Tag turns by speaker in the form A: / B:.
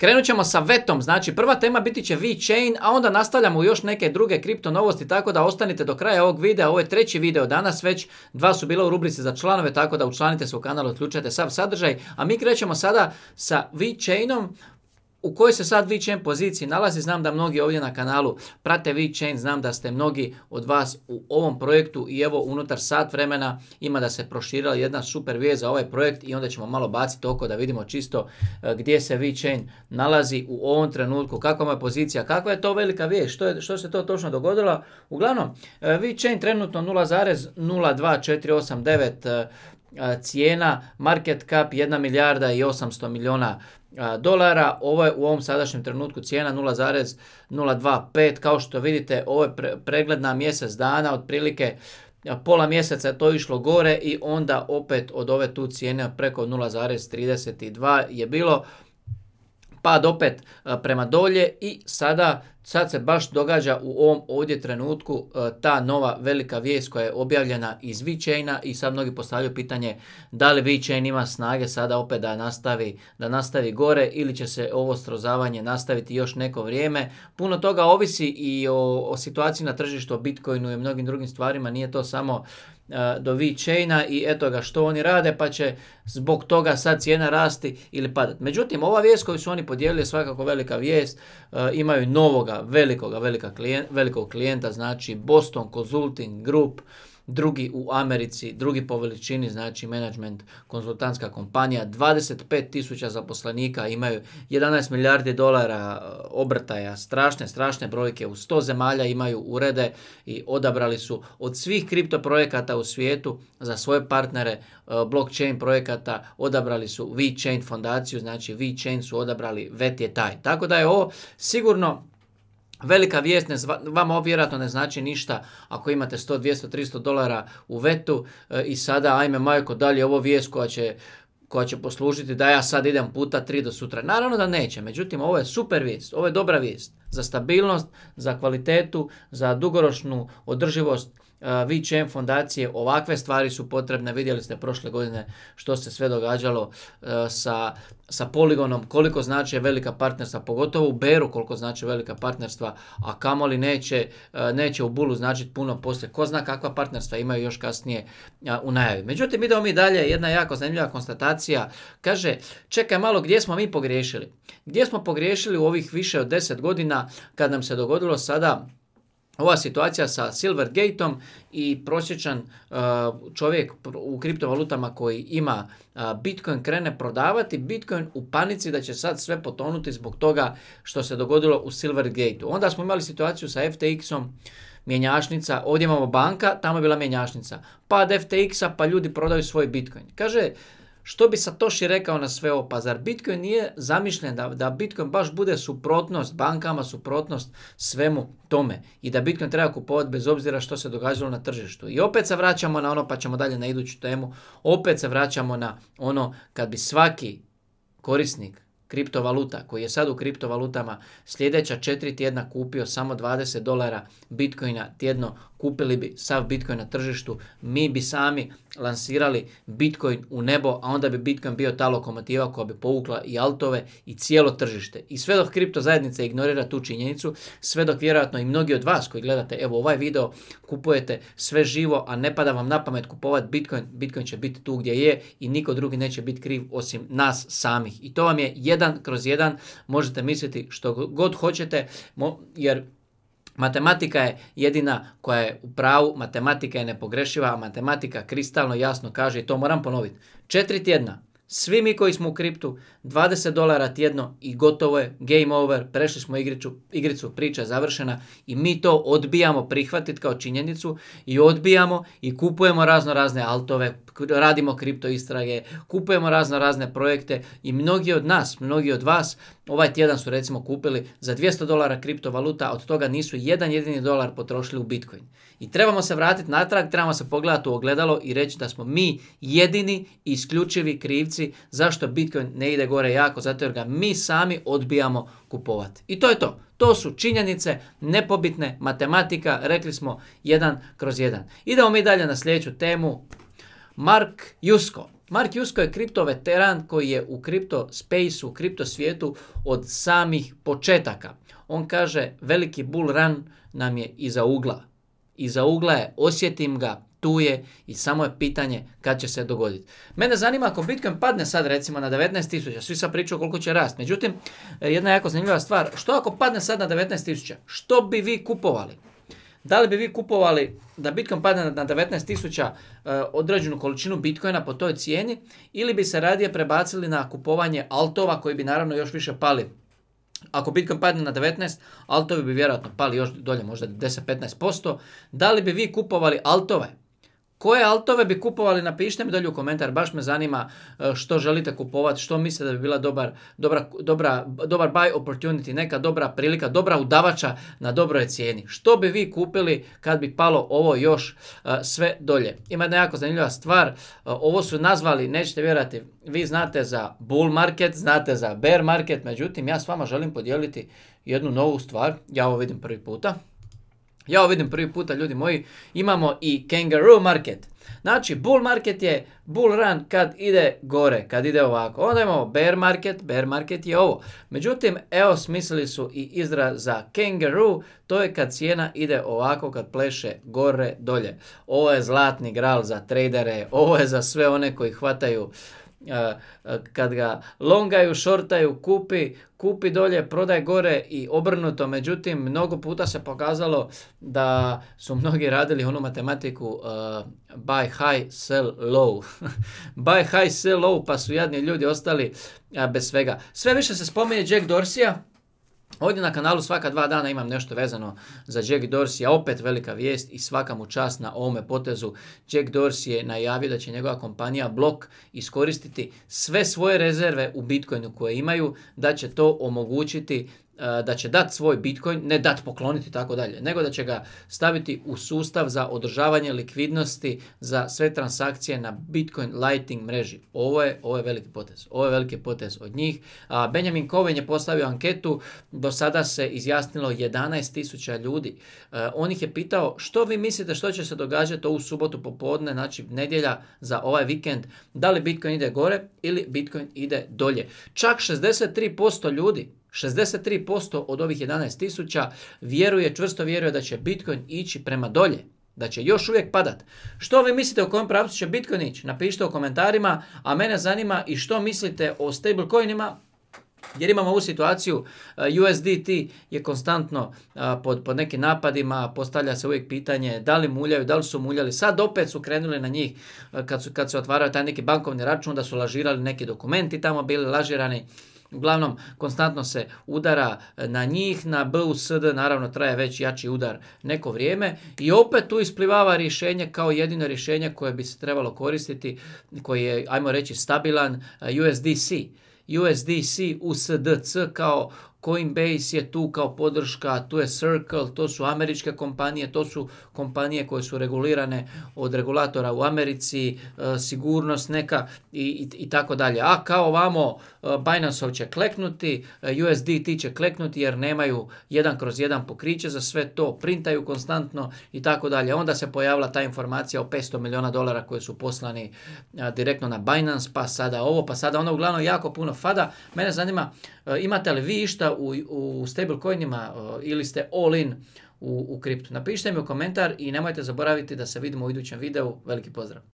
A: Krenut ćemo sa vetom, znači prva tema biti će VeChain, a onda nastavljamo još neke druge kripto novosti, tako da ostanite do kraja ovog videa, ovo je treći video danas već, dva su bila u rubrici za članove, tako da učlanite se u kanal, otključajte sav sadržaj, a mi krećemo sada sa VeChainom, u kojoj se sad VeChain poziciji nalazi, znam da mnogi ovdje na kanalu prate VeChain, znam da ste mnogi od vas u ovom projektu i evo unutar sat vremena ima da se proširila jedna super vijest za ovaj projekt i onda ćemo malo baciti oko da vidimo čisto e, gdje se VeChain nalazi u ovom trenutku, kakva je pozicija, kakva je to velika vijest, što, je, što se to točno dogodilo. Uglavnom, e, VeChain trenutno 0,0248,9 cijena market cap 1 milijarda i 800 milijuna dolara. Ovo je u ovom sadašnjem trenutku cijena 0,025. Kao što vidite, ovo je pregled na mjesec dana, otprilike pola mjeseca je to išlo gore i onda opet od ove tu cijene preko 0,32 je bilo pad opet e, prema dolje i sada sad se baš događa u ovom ovdje trenutku e, ta nova velika vijest koja je objavljena iz VeChaina i sad mnogi postavljaju pitanje da li VeChain ima snage sada opet da nastavi, da nastavi gore ili će se ovo strozavanje nastaviti još neko vrijeme. Puno toga ovisi i o, o situaciji na tržištu, o Bitcoinu i mnogim drugim stvarima, nije to samo E, do chaina i eto što oni rade pa će zbog toga sad cijena rasti ili padati. Međutim, ova vijest koju su oni podijelili je svakako velika vijest. E, imaju novoga, velikoga, velikog klijenta, znači Boston Consulting Group, drugi u Americi, drugi po veličini, znači management konzultantska kompanija, 25.000 zaposlenika imaju 11 milijardi dolara e, obrtaja, strašne, strašne brojke, u 100 zemalja imaju urede i odabrali su od svih kripto projekata u svijetu za svoje partnere e, blockchain projekata, odabrali su VeChain fondaciju, znači VeChain su odabrali, VET je taj. Tako da je ovo sigurno Velika vijest ne vam ovo vjerojatno ne znači ništa ako imate 100, 200, 300 dolara u vetu eh, i sada ajme majko dalje ovo vijest koja će koja će poslužiti da ja sad idem puta tri do sutra. Naravno da neće, međutim ovo je super vijest, ovo je dobra vijest za stabilnost, za kvalitetu, za dugoročnu održivost Eh, VCM fondacije, ovakve stvari su potrebne, vidjeli ste prošle godine što se sve događalo eh, sa, sa poligonom, koliko znači velika partnerstva, pogotovo u Beru koliko znači velika partnerstva, a kamoli neće, eh, neće u Bulu značiti puno poslije. Ko zna kakva partnerstva imaju još kasnije u najavi. Međutim, idemo mi dalje, jedna jako zanimljiva konstatacija, kaže, čekaj malo gdje smo mi pogriješili. Gdje smo pogriješili u ovih više od 10 godina kad nam se dogodilo sada ova situacija sa Gateom i prosječan e, čovjek u kriptovalutama koji ima e, Bitcoin krene prodavati Bitcoin u panici da će sad sve potonuti zbog toga što se dogodilo u Silver Gateu. Onda smo imali situaciju sa FTX-om mjenjačnica, ovdje imamo banka, tamo je bila mjenjašnica, Pad FTX-a pa ljudi prodaju svoj Bitcoin. Kaže što bi Satoshi rekao na sve ovo? Pa zar Bitcoin nije zamišljen da, da Bitcoin baš bude suprotnost bankama, suprotnost svemu tome i da Bitcoin treba kupovati bez obzira što se događalo na tržištu. I opet se vraćamo na ono, pa ćemo dalje na iduću temu, opet se vraćamo na ono kad bi svaki korisnik kriptovaluta koji je sad u kriptovalutama sljedeća četiri tjedna kupio samo 20 dolara bitcoina tjedno kupili bi sav bitcoin na tržištu mi bi sami lansirali bitcoin u nebo a onda bi bitcoin bio ta lokomotiva koja bi povukla i altove i cijelo tržište i sve dok kripto zajednica ignorira tu činjenicu sve dok vjerojatno i mnogi od vas koji gledate evo ovaj video kupujete sve živo a ne pada vam na pamet kupovati bitcoin bitcoin će biti tu gdje je i niko drugi neće biti kriv osim nas samih i to vam je jedno jedan kroz jedan možete misliti što god hoćete, jer Matematika je jedina koja je u pravu, matematika je nepogrešiva, a matematika kristalno jasno kaže, i to moram ponoviti, četiri tjedna svi mi koji smo u kriptu, 20 dolara tjedno i gotovo je, game over, prešli smo igriču, igricu, priča završena i mi to odbijamo prihvatiti kao činjenicu i odbijamo i kupujemo razno razne altove, radimo kripto istrage, kupujemo razno razne projekte i mnogi od nas, mnogi od vas Ovaj tjedan su recimo kupili za 200 dolara kriptovaluta, od toga nisu jedan jedini dolar potrošili u Bitcoin. I trebamo se vratiti natrag, trebamo se pogledati u ogledalo i reći da smo mi jedini i isključivi krivci zašto Bitcoin ne ide gore jako, zato jer ga mi sami odbijamo kupovati. I to je to. To su činjenice, nepobitne matematika, rekli smo jedan kroz jedan. Idemo mi dalje na sljedeću temu. Mark Jusko, Mark Jusko je kripto veteran koji je u kripto space u kripto svijetu od samih početaka. On kaže veliki bull run nam je iza ugla. Iza ugla je, osjetim ga, tu je i samo je pitanje kad će se dogoditi. Mene zanima ako Bitcoin padne sad recimo na 19.000, svi sad pričaju koliko će rast. Međutim, e, jedna jako zanimljiva stvar, što ako padne sad na 19.000, što bi vi kupovali? Da li bi vi kupovali da Bitcoin padne na 19.000 eh, određenu količinu Bitcoina po toj cijeni ili bi se radije prebacili na kupovanje altova koji bi naravno još više pali? Ako Bitcoin padne na 19, altovi bi vjerojatno pali još dolje možda 10-15%. Da li bi vi kupovali altove koje altove bi kupovali? Napišite mi dolje u komentar. Baš me zanima e, što želite kupovati, što mislite da bi bila dobar, dobra, dobra, buy opportunity, neka dobra prilika, dobra udavača na dobroj cijeni. Što bi vi kupili kad bi palo ovo još e, sve dolje? Ima jedna jako zanimljiva stvar. E, ovo su nazvali, nećete vjerati, vi znate za bull market, znate za bear market, međutim ja s vama želim podijeliti jednu novu stvar. Ja ovo vidim prvi puta. Ja vidim prvi puta, ljudi moji, imamo i kangaroo market. Znači, bull market je bull run kad ide gore, kad ide ovako. Onda imamo bear market, bear market je ovo. Međutim, evo smislili su i izraz za kangaroo, to je kad cijena ide ovako, kad pleše gore, dolje. Ovo je zlatni gral za tradere, ovo je za sve one koji hvataju E, e, kad ga longaju, šortaju kupi, kupi dolje, prodaj gore i obrnuto. Međutim, mnogo puta se pokazalo da su mnogi radili onu matematiku uh, buy high, sell low. buy high, sell low, pa su jadni ljudi ostali bez svega. Sve više se spominje Jack Dorsija, Ovdje na kanalu svaka dva dana imam nešto vezano za Jack Dorsey, a opet velika vijest i svaka mu čast na ovome potezu. Jack Dorsey je najavio da će njegova kompanija Block iskoristiti sve svoje rezerve u Bitcoinu koje imaju, da će to omogućiti E, da će dati svoj Bitcoin, ne dat pokloniti i tako dalje, nego da će ga staviti u sustav za održavanje likvidnosti za sve transakcije na Bitcoin Lightning mreži. Ovo je, ovo je veliki potez. Ovo je veliki potez od njih. Benjamin Coven je postavio anketu, do sada se izjasnilo 11.000 ljudi. E, on ih je pitao što vi mislite što će se događati ovu subotu popodne, znači nedjelja za ovaj vikend, da li Bitcoin ide gore ili Bitcoin ide dolje. Čak 63% ljudi 63% od ovih 11.000 vjeruje, čvrsto vjeruje da će Bitcoin ići prema dolje, da će još uvijek padat. Što vi mislite o kojem pravcu će Bitcoin ići? Napišite u komentarima, a mene zanima i što mislite o stablecoinima, jer imamo ovu situaciju, eh, USDT je konstantno eh, pod, nekim napadima, postavlja se uvijek pitanje da li muljaju, da li su muljali, sad opet su krenuli na njih eh, kad su, kad su otvarali taj neki bankovni račun, da su lažirali neki dokumenti tamo bili lažirani, Uglavnom, konstantno se udara e, na njih, na BUSD naravno traje već jači udar neko vrijeme i opet tu isplivava rješenje kao jedino rješenje koje bi se trebalo koristiti, koji je, ajmo reći, stabilan e, USDC. USDC USDC kao Coinbase je tu kao podrška, tu je Circle, to su američke kompanije, to su kompanije koje su regulirane od regulatora u Americi, e, sigurnost neka i, i, i, tako dalje. A kao vamo e, Binance će kleknuti, e, USDT će kleknuti jer nemaju jedan kroz jedan pokriće za sve to, printaju konstantno i tako dalje. Onda se pojavila ta informacija o 500 milijuna dolara koje su poslani direktno na Binance, pa sada ovo, pa sada ono uglavnom jako puno fada. Mene zanima, imate li vi išta u, u stablecoinima ili ste all in u, u kriptu. Napišite mi u komentar i nemojte zaboraviti da se vidimo u idućem videu. Veliki pozdrav!